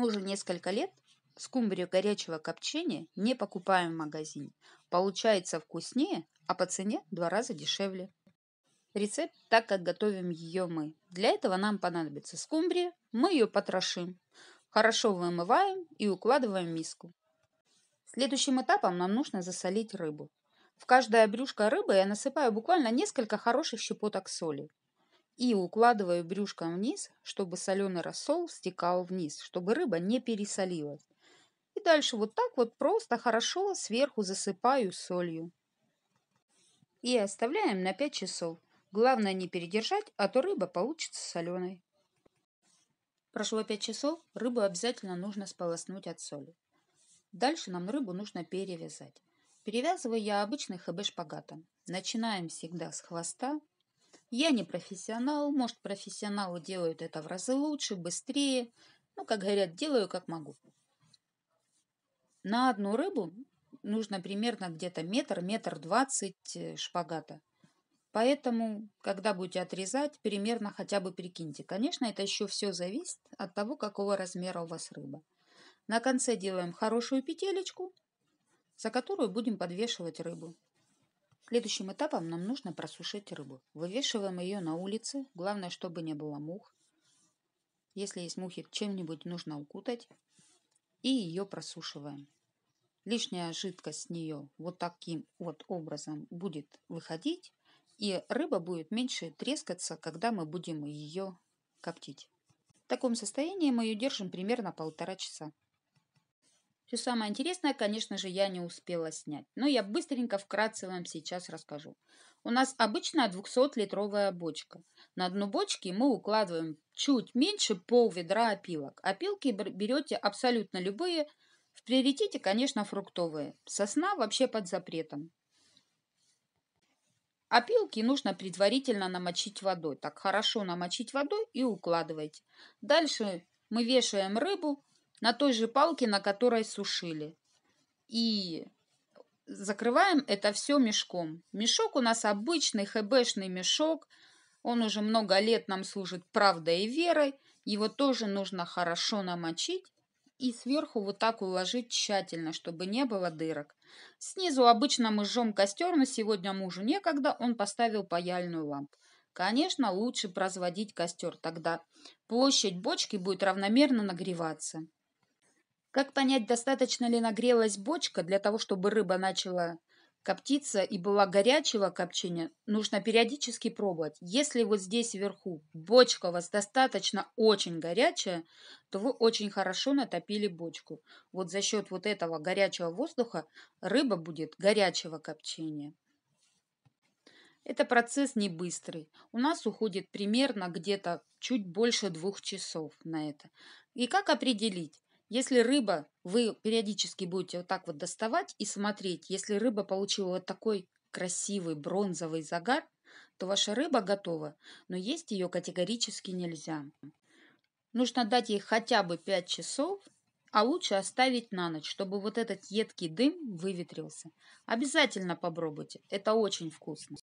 Мы уже несколько лет скумбрию горячего копчения не покупаем в магазине. Получается вкуснее, а по цене в два раза дешевле. Рецепт так, как готовим ее мы. Для этого нам понадобится скумбрия, мы ее потрошим. Хорошо вымываем и укладываем в миску. Следующим этапом нам нужно засолить рыбу. В каждое брюшко рыбы я насыпаю буквально несколько хороших щепоток соли и укладываю брюшком вниз, чтобы соленый рассол стекал вниз, чтобы рыба не пересолилась. И дальше вот так вот просто хорошо сверху засыпаю солью. И оставляем на 5 часов. Главное не передержать, а то рыба получится соленой. Прошло 5 часов, рыбу обязательно нужно сполоснуть от соли. Дальше нам рыбу нужно перевязать. Перевязываю я обычный хб шпагатом. Начинаем всегда с хвоста, я не профессионал, может, профессионалы делают это в разы лучше, быстрее. Ну, как говорят, делаю как могу. На одну рыбу нужно примерно где-то метр, метр двадцать э, шпагата. Поэтому, когда будете отрезать, примерно хотя бы прикиньте. Конечно, это еще все зависит от того, какого размера у вас рыба. На конце делаем хорошую петелечку, за которую будем подвешивать рыбу. Следующим этапом нам нужно просушить рыбу. Вывешиваем ее на улице, главное, чтобы не было мух. Если есть мухи, чем-нибудь нужно укутать. И ее просушиваем. Лишняя жидкость с нее вот таким вот образом будет выходить. И рыба будет меньше трескаться, когда мы будем ее коптить. В таком состоянии мы ее держим примерно полтора часа. Все самое интересное, конечно же, я не успела снять, но я быстренько вкратце вам сейчас расскажу. У нас обычная 200-литровая бочка. На дно бочки мы укладываем чуть меньше пол ведра опилок. Опилки берете абсолютно любые, в приоритете, конечно, фруктовые. Сосна вообще под запретом. Опилки нужно предварительно намочить водой. Так хорошо намочить водой и укладывайте. Дальше мы вешаем рыбу, на той же палке, на которой сушили. И закрываем это все мешком. Мешок у нас обычный хэбэшный мешок. Он уже много лет нам служит правдой и верой. Его тоже нужно хорошо намочить и сверху вот так уложить тщательно, чтобы не было дырок. Снизу обычно мы жжем костер, но сегодня мужу некогда, он поставил паяльную лампу. Конечно, лучше производить костер, тогда площадь бочки будет равномерно нагреваться. Как понять, достаточно ли нагрелась бочка для того, чтобы рыба начала коптиться и была горячего копчения, нужно периодически пробовать. Если вот здесь вверху бочка у вас достаточно очень горячая, то вы очень хорошо натопили бочку. Вот за счет вот этого горячего воздуха рыба будет горячего копчения. Это процесс не быстрый. У нас уходит примерно где-то чуть больше двух часов на это. И как определить? Если рыба, вы периодически будете вот так вот доставать и смотреть, если рыба получила вот такой красивый бронзовый загар, то ваша рыба готова, но есть ее категорически нельзя. Нужно дать ей хотя бы 5 часов, а лучше оставить на ночь, чтобы вот этот едкий дым выветрился. Обязательно попробуйте, это очень вкусно.